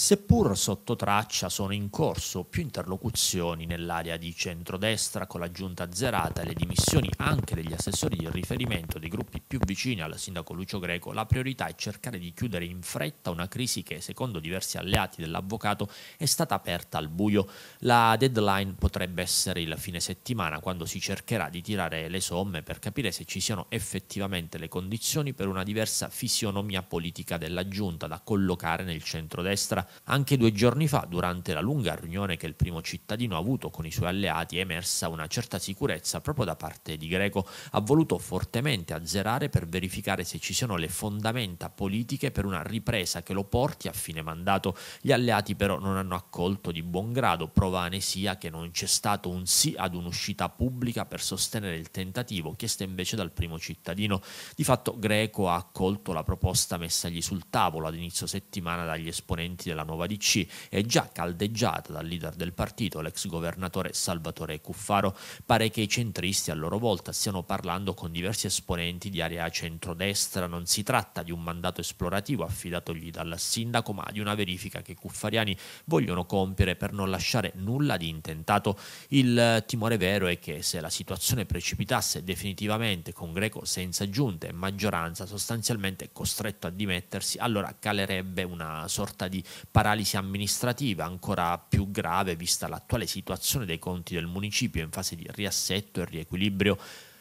Seppur sotto traccia sono in corso più interlocuzioni nell'area di centrodestra con la giunta zerata e le dimissioni anche degli assessori di riferimento dei gruppi più vicini al sindaco Lucio Greco, la priorità è cercare di chiudere in fretta una crisi che, secondo diversi alleati dell'avvocato, è stata aperta al buio. La deadline potrebbe essere il fine settimana, quando si cercherà di tirare le somme per capire se ci siano effettivamente le condizioni per una diversa fisionomia politica della giunta da collocare nel centrodestra anche due giorni fa, durante la lunga riunione che il primo cittadino ha avuto con i suoi alleati, è emersa una certa sicurezza proprio da parte di Greco. Ha voluto fortemente azzerare per verificare se ci siano le fondamenta politiche per una ripresa che lo porti a fine mandato. Gli alleati però non hanno accolto di buon grado, prova ne sia che non c'è stato un sì ad un'uscita pubblica per sostenere il tentativo chiesto invece dal primo cittadino. Di fatto Greco ha accolto la proposta messagli sul tavolo ad inizio settimana dagli esponenti della della nuova DC è già caldeggiata dal leader del partito, l'ex governatore Salvatore Cuffaro. Pare che i centristi a loro volta stiano parlando con diversi esponenti di area centrodestra. Non si tratta di un mandato esplorativo affidatogli dal sindaco, ma di una verifica che i cuffariani vogliono compiere per non lasciare nulla di intentato. Il timore vero è che se la situazione precipitasse definitivamente con Greco senza giunte e maggioranza sostanzialmente costretto a dimettersi, allora calerebbe una sorta di paralisi amministrativa ancora più grave vista l'attuale situazione dei conti del municipio in fase di riassetto e riequilibrio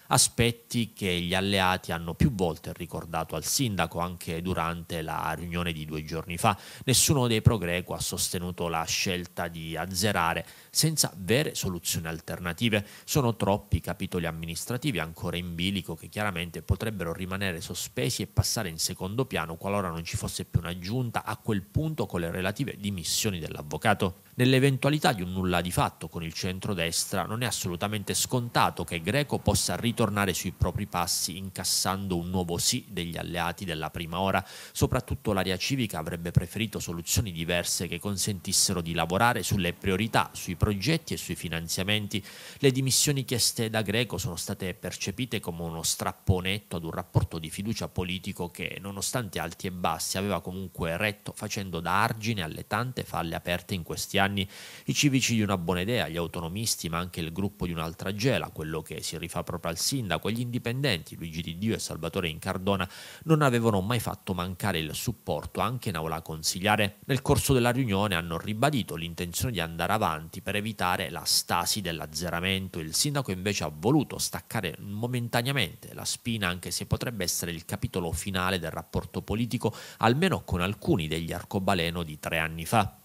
aspetti che gli alleati hanno più volte ricordato al sindaco anche durante la riunione di due giorni fa. Nessuno dei pro-greco ha sostenuto la scelta di azzerare senza vere soluzioni alternative. Sono troppi capitoli amministrativi ancora in bilico che chiaramente potrebbero rimanere sospesi e passare in secondo piano qualora non ci fosse più una giunta a quel punto con le relative dimissioni dell'avvocato. Nell'eventualità di un nulla di fatto con il centrodestra non è assolutamente scontato che Greco possa ritornare ritornare sui propri passi incassando un nuovo sì degli alleati della prima ora. Soprattutto l'area civica avrebbe preferito soluzioni diverse che consentissero di lavorare sulle priorità, sui progetti e sui finanziamenti. Le dimissioni chieste da Greco sono state percepite come uno strappo netto ad un rapporto di fiducia politico che, nonostante alti e bassi, aveva comunque retto facendo da argine alle tante falle aperte in questi anni. I civici di una buona idea, gli autonomisti, ma anche il gruppo di un'altra gela, quello che si rifà proprio al sindaco e gli indipendenti Luigi Di Dio e Salvatore Incardona non avevano mai fatto mancare il supporto anche in aula consigliare. Nel corso della riunione hanno ribadito l'intenzione di andare avanti per evitare la stasi dell'azzeramento. Il sindaco invece ha voluto staccare momentaneamente la spina anche se potrebbe essere il capitolo finale del rapporto politico almeno con alcuni degli arcobaleno di tre anni fa.